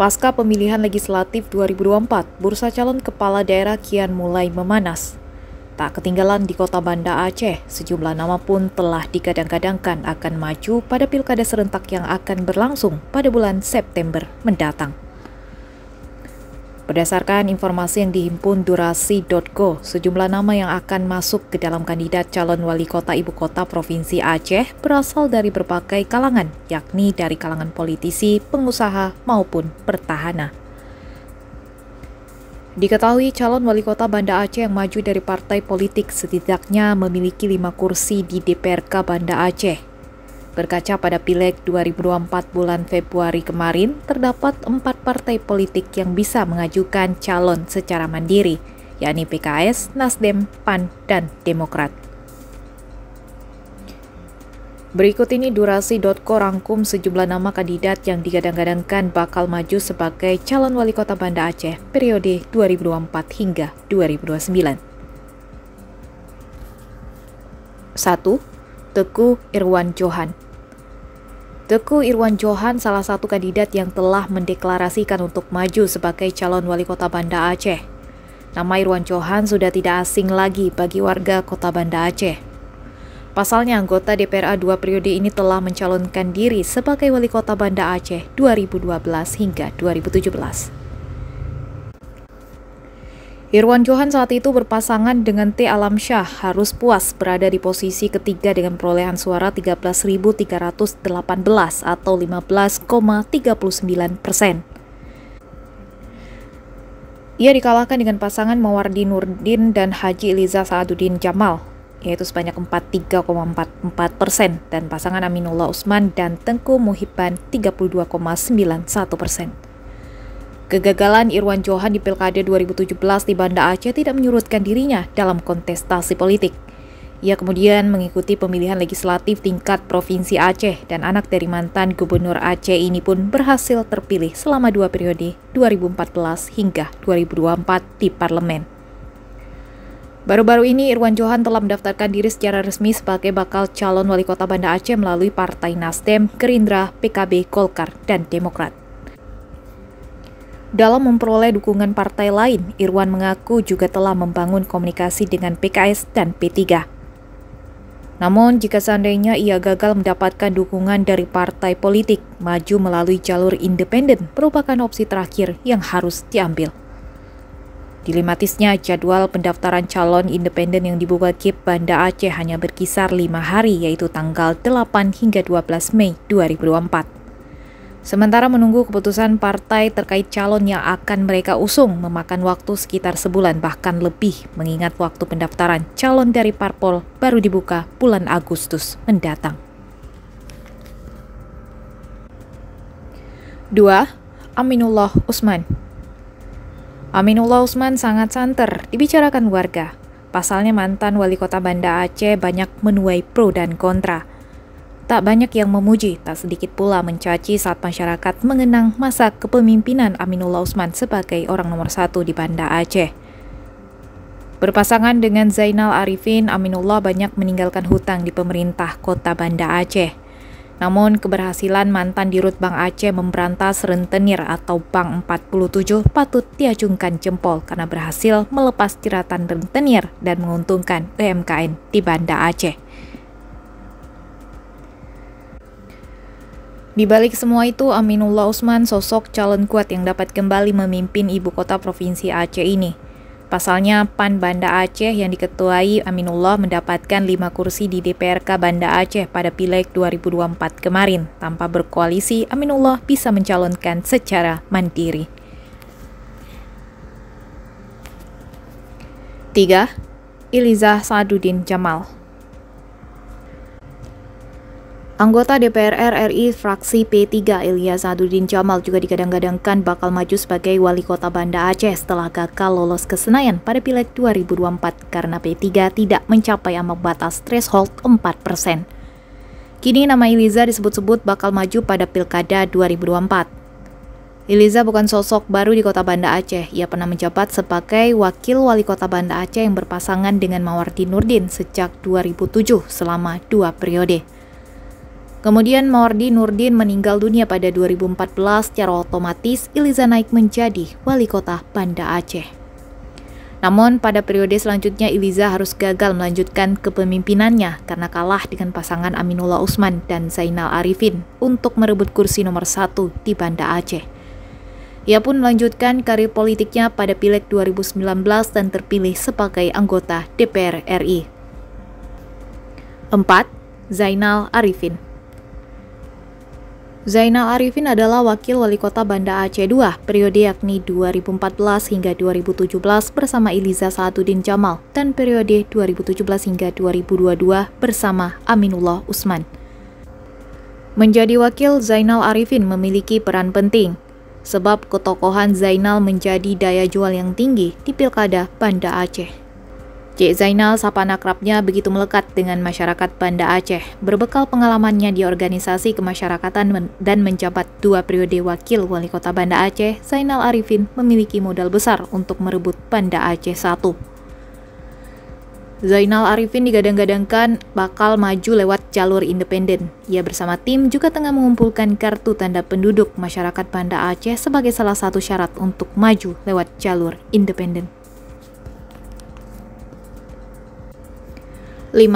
Pasca pemilihan legislatif 2024, bursa calon kepala daerah kian mulai memanas. Tak ketinggalan di kota Banda Aceh, sejumlah nama pun telah digadang-gadangkan akan maju pada pilkada serentak yang akan berlangsung pada bulan September mendatang. Berdasarkan informasi yang dihimpun durasi.go, sejumlah nama yang akan masuk ke dalam kandidat calon wali kota ibu kota Provinsi Aceh berasal dari berbagai kalangan, yakni dari kalangan politisi, pengusaha, maupun pertahanan. Diketahui calon wali kota Banda Aceh yang maju dari partai politik setidaknya memiliki lima kursi di DPRK Banda Aceh. Berkaca pada Pileg 2024 bulan Februari kemarin, terdapat empat partai politik yang bisa mengajukan calon secara mandiri, yakni PKS, Nasdem, PAN, dan Demokrat. Berikut ini durasi.co rangkum sejumlah nama kandidat yang digadang-gadangkan bakal maju sebagai calon wali kota Banda Aceh periode 2024 hingga 2029. 1. Teguh Irwan Johan Teku Irwan Johan salah satu kandidat yang telah mendeklarasikan untuk maju sebagai calon wali kota Banda Aceh. Nama Irwan Johan sudah tidak asing lagi bagi warga kota Banda Aceh. Pasalnya anggota DPRA dua periode ini telah mencalonkan diri sebagai wali kota Banda Aceh 2012 hingga 2017. Irwan Johan saat itu berpasangan dengan T. Alam Syah harus puas berada di posisi ketiga dengan perolehan suara 13.318 atau 15,39 persen. Ia dikalahkan dengan pasangan Mawardi Nurdin dan Haji Eliza Saaduddin Jamal, yaitu sebanyak 43,44 persen, dan pasangan Aminullah Usman dan Tengku Muhibban 32,91 persen. Kegagalan Irwan Johan di Pilkada 2017 di Banda Aceh tidak menyurutkan dirinya dalam kontestasi politik. Ia kemudian mengikuti pemilihan legislatif tingkat Provinsi Aceh dan anak dari mantan Gubernur Aceh ini pun berhasil terpilih selama dua periode 2014 hingga 2024 di parlemen. Baru-baru ini Irwan Johan telah mendaftarkan diri secara resmi sebagai bakal calon wali kota Banda Aceh melalui Partai Nasdem, Gerindra, PKB, Golkar, dan Demokrat. Dalam memperoleh dukungan partai lain, Irwan mengaku juga telah membangun komunikasi dengan PKS dan P3. Namun, jika seandainya ia gagal mendapatkan dukungan dari partai politik, maju melalui jalur independen merupakan opsi terakhir yang harus diambil. Dilematisnya jadwal pendaftaran calon independen yang dibuka KIP Banda Aceh hanya berkisar lima hari yaitu tanggal 8 hingga 12 Mei 2024. Sementara menunggu keputusan partai terkait calon yang akan mereka usung memakan waktu sekitar sebulan bahkan lebih mengingat waktu pendaftaran calon dari parpol baru dibuka bulan Agustus mendatang. 2. Aminullah Usman Aminullah Usman sangat santer dibicarakan warga. Pasalnya mantan wali kota Banda Aceh banyak menuai pro dan kontra. Tak banyak yang memuji, tak sedikit pula mencaci saat masyarakat mengenang masa kepemimpinan Aminullah Usman sebagai orang nomor satu di Banda Aceh. Berpasangan dengan Zainal Arifin, Aminullah banyak meninggalkan hutang di pemerintah kota Banda Aceh. Namun, keberhasilan mantan dirut Bank Aceh memberantas rentenir atau Bank 47 patut diacungkan jempol karena berhasil melepas jeratan rentenir dan menguntungkan UMKM di Banda Aceh. Di balik semua itu, Aminullah Usman sosok calon kuat yang dapat kembali memimpin ibu kota Provinsi Aceh ini. Pasalnya, PAN Banda Aceh yang diketuai Aminullah mendapatkan lima kursi di DPRK Banda Aceh pada Pileg 2024 kemarin. Tanpa berkoalisi, Aminullah bisa mencalonkan secara mandiri. 3. Ilizah Sadudin Jamal Anggota DPR RI fraksi P3 Ilya Sadudin Jamal juga digadang-gadangkan bakal maju sebagai wali kota Banda Aceh setelah gagal lolos ke Senayan pada Pileg 2024 karena P3 tidak mencapai ambang batas threshold 4%. Kini nama Iliza disebut-sebut bakal maju pada Pilkada 2024. Iliza bukan sosok baru di kota Banda Aceh. Ia pernah menjabat sebagai wakil wali kota Banda Aceh yang berpasangan dengan Mawardi Nurdin sejak 2007 selama dua periode. Kemudian Mordi Nurdin meninggal dunia pada 2014 secara otomatis Iliza naik menjadi wali kota Banda Aceh. Namun pada periode selanjutnya Iliza harus gagal melanjutkan kepemimpinannya karena kalah dengan pasangan Aminullah Usman dan Zainal Arifin untuk merebut kursi nomor satu di Banda Aceh. Ia pun melanjutkan karir politiknya pada Pileg 2019 dan terpilih sebagai anggota DPR RI. 4. Zainal Arifin Zainal Arifin adalah wakil wali kota Banda Aceh II periode yakni 2014 hingga 2017 bersama Iliza Salahuddin Jamal dan periode 2017 hingga 2022 bersama Aminullah Usman. Menjadi wakil Zainal Arifin memiliki peran penting sebab ketokohan Zainal menjadi daya jual yang tinggi di Pilkada Banda Aceh. Cik Zainal sapa nakrabnya begitu melekat dengan masyarakat Banda Aceh, berbekal pengalamannya di organisasi kemasyarakatan dan menjabat dua periode wakil wali kota Banda Aceh, Zainal Arifin memiliki modal besar untuk merebut Banda Aceh 1. Zainal Arifin digadang-gadangkan bakal maju lewat jalur independen. Ia bersama tim juga tengah mengumpulkan kartu tanda penduduk masyarakat Banda Aceh sebagai salah satu syarat untuk maju lewat jalur independen. 5.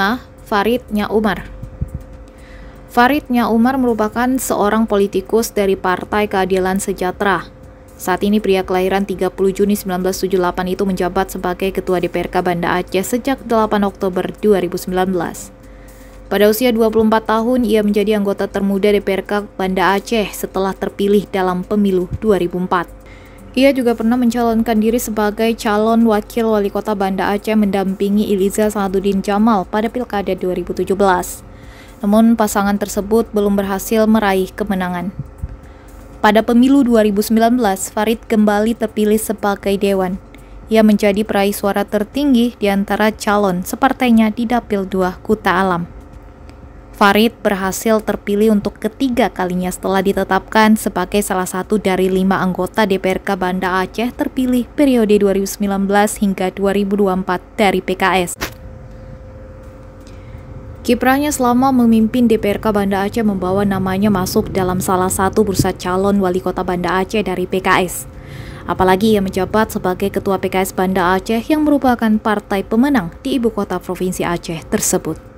Faridnya Umar Faridnya Umar merupakan seorang politikus dari Partai Keadilan Sejahtera. Saat ini pria kelahiran 30 Juni 1978 itu menjabat sebagai Ketua DPRK Banda Aceh sejak 8 Oktober 2019. Pada usia 24 tahun, ia menjadi anggota termuda DPRK Banda Aceh setelah terpilih dalam pemilu 2004. Ia juga pernah mencalonkan diri sebagai calon wakil wali kota Banda Aceh mendampingi Iliza Salahuddin Jamal pada Pilkada 2017. Namun pasangan tersebut belum berhasil meraih kemenangan. Pada pemilu 2019, Farid kembali terpilih sebagai dewan. Ia menjadi peraih suara tertinggi di antara calon sepertinya di Dapil 2 Kuta Alam. Farid berhasil terpilih untuk ketiga kalinya setelah ditetapkan sebagai salah satu dari lima anggota DPRK Banda Aceh terpilih periode 2019 hingga 2024 dari PKS. Kiprahnya selama memimpin DPRK Banda Aceh membawa namanya masuk dalam salah satu bursa calon wali kota Banda Aceh dari PKS. Apalagi ia menjabat sebagai ketua PKS Banda Aceh yang merupakan partai pemenang di ibu kota Provinsi Aceh tersebut.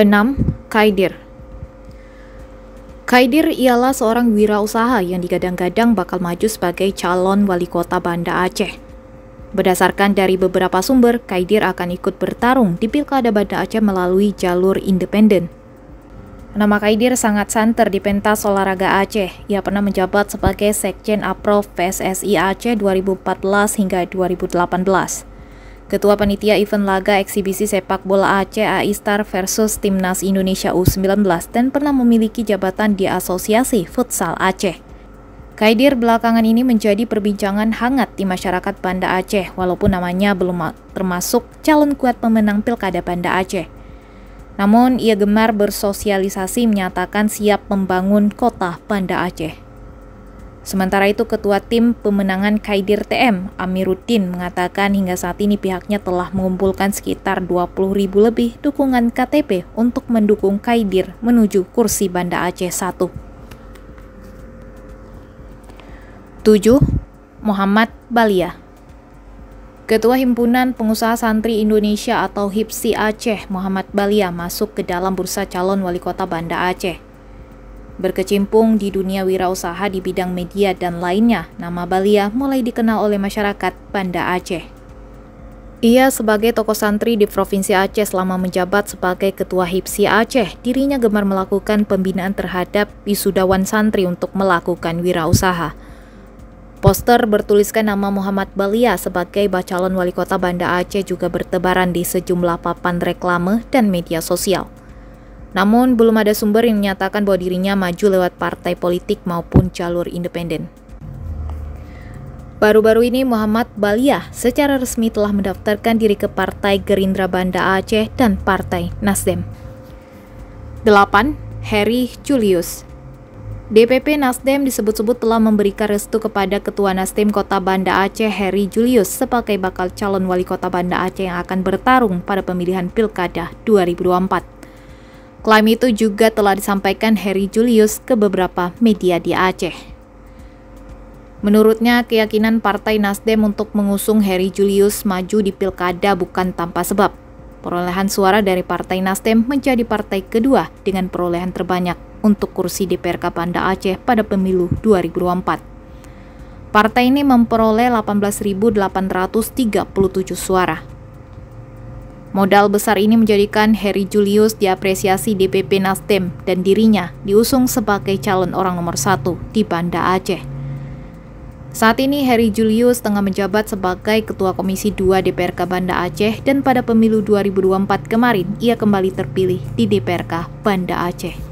6. Kaidir Kaidir ialah seorang wirausaha yang digadang-gadang bakal maju sebagai calon wali kota Banda Aceh. Berdasarkan dari beberapa sumber, Kaidir akan ikut bertarung di Pilkada Banda Aceh melalui jalur independen. Nama Kaidir sangat santer di pentas olahraga Aceh. Ia pernah menjabat sebagai Sekjen Aprov PSSI Aceh 2014 hingga 2018. Ketua Panitia Event Laga Eksibisi Sepak Bola Aceh Aistar versus Timnas Indonesia U19 dan pernah memiliki jabatan di Asosiasi Futsal Aceh. Kaidir belakangan ini menjadi perbincangan hangat di masyarakat Banda Aceh walaupun namanya belum termasuk calon kuat pemenang Pilkada Banda Aceh. Namun ia gemar bersosialisasi menyatakan siap membangun kota Banda Aceh. Sementara itu, Ketua Tim Pemenangan Kaidir TM, Amiruddin, mengatakan hingga saat ini pihaknya telah mengumpulkan sekitar 20 ribu lebih dukungan KTP untuk mendukung Kaidir menuju kursi Banda Aceh 1. 7. Muhammad Balia Ketua Himpunan Pengusaha Santri Indonesia atau HIPSI Aceh, Muhammad Balia, masuk ke dalam bursa calon wali kota Banda Aceh. Berkecimpung di dunia wirausaha di bidang media dan lainnya, nama Balia mulai dikenal oleh masyarakat Banda Aceh. Ia sebagai tokoh santri di Provinsi Aceh selama menjabat sebagai Ketua Hipsi Aceh, dirinya gemar melakukan pembinaan terhadap wisudawan santri untuk melakukan wirausaha. Poster bertuliskan nama Muhammad Balia sebagai bacalon wali kota Banda Aceh juga bertebaran di sejumlah papan reklame dan media sosial. Namun, belum ada sumber yang menyatakan bahwa dirinya maju lewat partai politik maupun jalur independen. Baru-baru ini Muhammad Baliah secara resmi telah mendaftarkan diri ke Partai Gerindra Banda Aceh dan Partai Nasdem. 8. Harry Julius DPP Nasdem disebut-sebut telah memberikan restu kepada Ketua Nasdem Kota Banda Aceh Harry Julius sebagai bakal calon wali kota Banda Aceh yang akan bertarung pada pemilihan Pilkada 2024. Klaim itu juga telah disampaikan Harry Julius ke beberapa media di Aceh. Menurutnya, keyakinan Partai Nasdem untuk mengusung Harry Julius maju di pilkada bukan tanpa sebab. Perolehan suara dari Partai Nasdem menjadi partai kedua dengan perolehan terbanyak untuk kursi DPRK Banda Aceh pada pemilu 2024. Partai ini memperoleh 18.837 suara, Modal besar ini menjadikan Harry Julius diapresiasi DPP Nasdem dan dirinya diusung sebagai calon orang nomor satu di Banda Aceh. Saat ini Harry Julius tengah menjabat sebagai Ketua Komisi 2 DPRK Banda Aceh dan pada pemilu 2024 kemarin ia kembali terpilih di DPRK Banda Aceh.